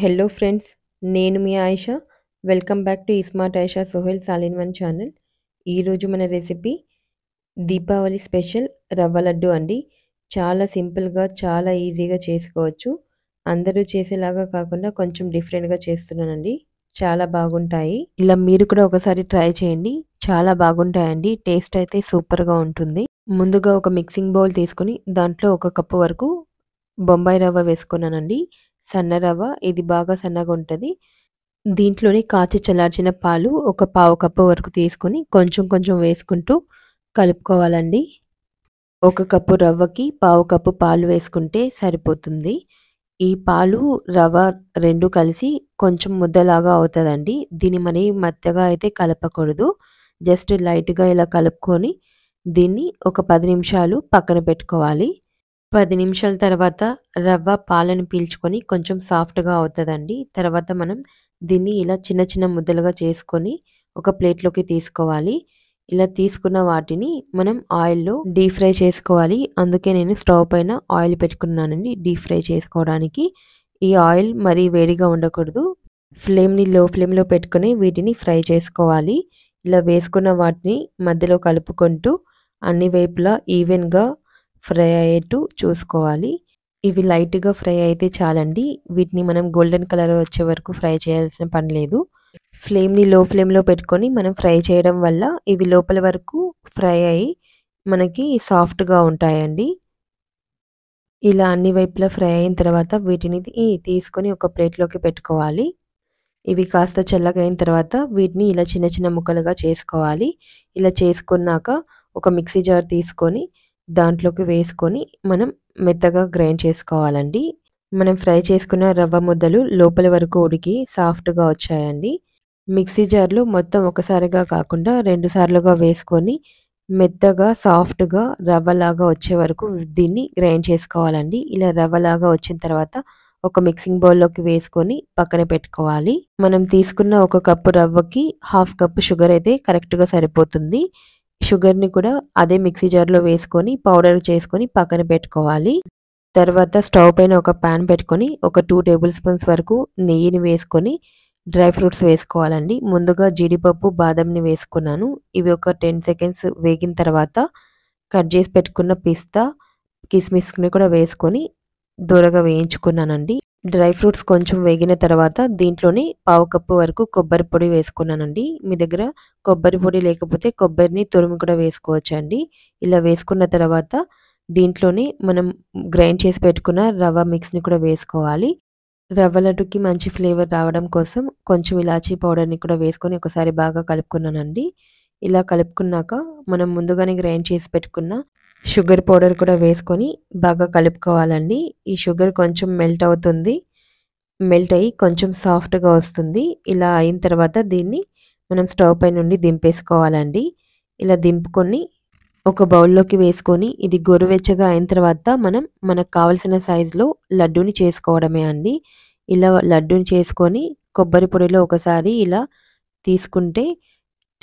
hello friends నేను మీ Ayesha welcome back to ismart Ayesha Sohail సాలిన్ వన్ ఛానల్ ఈరోజు మన రెసిపీ దీపావళి స్పెషల్ రవ్వ లడ్డు అండి చాలా సింపుల్గా చాలా ఈజీగా చేసుకోవచ్చు అందరూ చేసేలాగా కాకుండా కొంచెం డిఫరెంట్గా చేస్తున్నానండి చాలా బాగుంటాయి ఇలా మీరు కూడా ఒకసారి ట్రై చేయండి చాలా బాగుంటాయండి టేస్ట్ అయితే సూపర్గా ఉంటుంది ముందుగా ఒక మిక్సింగ్ బౌల్ తీసుకొని దాంట్లో ఒక కప్పు వరకు బొంబాయి రవ్వ వేసుకున్నానండి సన్న రవ్వ ఇది బాగా సన్నగా ఉంటుంది దీంట్లోనే కాచి చల్లార్చిన పాలు ఒక పావు కప్పు వరకు తీసుకొని కొంచెం కొంచెం వేసుకుంటూ కలుపుకోవాలండి ఒక కప్పు రవ్వకి పావు కప్పు పాలు వేసుకుంటే సరిపోతుంది ఈ పాలు రవ్వ రెండు కలిసి కొంచెం ముద్దలాగా అవుతుందండి దీన్ని మరి మెత్తగా అయితే కలపకూడదు జస్ట్ లైట్గా ఇలా కలుపుకొని దీన్ని ఒక పది నిమిషాలు పక్కన పెట్టుకోవాలి పది నిమిషాల తర్వాత రవ్వ పాలను పీల్చుకొని కొంచెం సాఫ్ట్గా అవుతుందండి తర్వాత మనం దీన్ని ఇలా చిన్న చిన్న ముద్దలుగా చేసుకొని ఒక ప్లేట్లోకి తీసుకోవాలి ఇలా తీసుకున్న వాటిని మనం ఆయిల్లో డీప్ ఫ్రై చేసుకోవాలి అందుకే నేను స్టవ్ పైన ఆయిల్ పెట్టుకున్నానండి డీప్ ఫ్రై చేసుకోవడానికి ఈ ఆయిల్ మరీ వేడిగా ఉండకూడదు ఫ్లేమ్ని లో ఫ్లేమ్లో పెట్టుకొని వీటిని ఫ్రై చేసుకోవాలి ఇలా వేసుకున్న వాటిని మధ్యలో కలుపుకుంటూ అన్ని వైపులా ఈవెన్గా ఫ్రై అయ్యేట్టు చూసుకోవాలి ఇవి లైట్గా ఫ్రై అయితే చాలండి వీటిని మనం గోల్డెన్ కలర్ వచ్చే వరకు ఫ్రై చేయాల్సిన పని లేదు ఫ్లేమ్ని లో ఫ్లేమ్లో పెట్టుకొని మనం ఫ్రై చేయడం వల్ల ఇవి లోపల వరకు ఫ్రై అయ్యి మనకి సాఫ్ట్గా ఉంటాయండి ఇలా అన్ని వైపులా ఫ్రై అయిన తర్వాత వీటిని తీసుకొని ఒక ప్లేట్లోకి పెట్టుకోవాలి ఇవి కాస్త చల్లగైన తర్వాత వీటిని ఇలా చిన్న చిన్న ముక్కలుగా చేసుకోవాలి ఇలా చేసుకున్నాక ఒక మిక్సీ జార్ తీసుకొని దాంట్లోకి వేసుకొని మనం మెత్తగా గ్రైండ్ చేసుకోవాలండి మనం ఫ్రై చేసుకున్న రవ్వ ముద్దలు లోపల వరకు ఉడికి సాఫ్ట్గా వచ్చాయండి మిక్సీ జార్లో మొత్తం ఒకసారిగా కాకుండా రెండుసార్లుగా వేసుకొని మెత్తగా సాఫ్ట్గా రవ్వలాగా వచ్చే వరకు దీన్ని గ్రైండ్ చేసుకోవాలండి ఇలా రవ్వలాగా వచ్చిన తర్వాత ఒక మిక్సింగ్ బౌల్లోకి వేసుకొని పక్కన పెట్టుకోవాలి మనం తీసుకున్న ఒక కప్పు రవ్వకి హాఫ్ కప్పు షుగర్ అయితే కరెక్ట్గా సరిపోతుంది షుగర్ని కూడా అదే మిక్సీ జార్లో వేసుకొని పౌడర్ చేసుకొని పక్కన పెట్టుకోవాలి తర్వాత స్టవ్ పైన ఒక ప్యాన్ పెట్టుకొని ఒక టూ టేబుల్ స్పూన్స్ వరకు నెయ్యిని వేసుకొని డ్రై ఫ్రూట్స్ వేసుకోవాలండి ముందుగా జీడిపప్పు బాదంని వేసుకున్నాను ఇవి ఒక టెన్ సెకండ్స్ వేగిన తర్వాత కట్ చేసి పెట్టుకున్న పిస్తా కిస్మిస్ని కూడా వేసుకొని దూరగా వేయించుకున్నానండి డ్రై ఫ్రూట్స్ కొంచెం వేగిన తర్వాత దీంట్లోని పావు కప్పు వరకు కొబ్బరి పొడి వేసుకున్నానండి మీ దగ్గర కొబ్బరి పొడి లేకపోతే కొబ్బరిని తురుము కూడా అండి ఇలా వేసుకున్న తర్వాత దీంట్లోని మనం గ్రైండ్ చేసి పెట్టుకున్న రవ్వ మిక్స్ని కూడా వేసుకోవాలి రవ్వ లడ్డుకి మంచి ఫ్లేవర్ రావడం కోసం కొంచెం ఇలాచీ పౌడర్ని కూడా వేసుకొని ఒకసారి బాగా కలుపుకున్నానండి ఇలా కలుపుకున్నాక మనం ముందుగానే గ్రైండ్ చేసి పెట్టుకున్న షుగర్ పౌడర్ కూడా వేసుకొని బాగా కలుపుకోవాలండి ఈ షుగర్ కొంచెం మెల్ట్ అవుతుంది మెల్ట్ అయ్యి కొంచెం సాఫ్ట్గా వస్తుంది ఇలా అయిన తర్వాత దీన్ని మనం స్టవ్ పై నుండి దింపేసుకోవాలండి ఇలా దింపుకొని ఒక బౌల్లోకి వేసుకొని ఇది గోరువెచ్చగా అయిన తర్వాత మనం మనకు కావలసిన సైజులో లడ్డూని చేసుకోవడమే అండి ఇలా లడ్డూని చేసుకొని కొబ్బరి పొడిలో ఒకసారి ఇలా తీసుకుంటే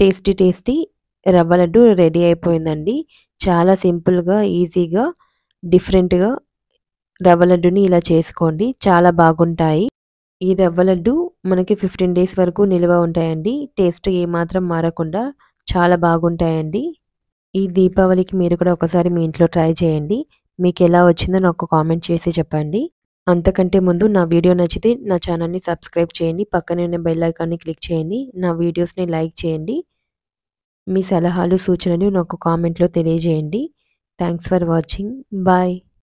టేస్టీ టేస్టీ రవ్వ లడ్డు రెడీ అయిపోయిందండి చాలా సింపుల్గా ఈజీగా డిఫరెంట్గా రవ్వ లడ్డుని ఇలా చేసుకోండి చాలా బాగుంటాయి ఈ రవ్వ లడ్డు మనకి ఫిఫ్టీన్ డేస్ వరకు నిల్వ ఉంటాయండి టేస్ట్ ఏమాత్రం మారకుండా చాలా బాగుంటాయండి ఈ దీపావళికి మీరు కూడా ఒకసారి మీ ఇంట్లో ట్రై చేయండి మీకు ఎలా వచ్చిందో నాకు కామెంట్ చేసి చెప్పండి అంతకంటే ముందు నా వీడియో నచ్చితే నా ఛానల్ని సబ్స్క్రైబ్ చేయండి పక్కనే ఉన్న బెల్లైకాన్ని క్లిక్ చేయండి నా వీడియోస్ని లైక్ చేయండి మీ సలహాలు సూచనలు నాకు కామెంట్లో తెలియజేయండి థ్యాంక్స్ ఫర్ వాచింగ్ బాయ్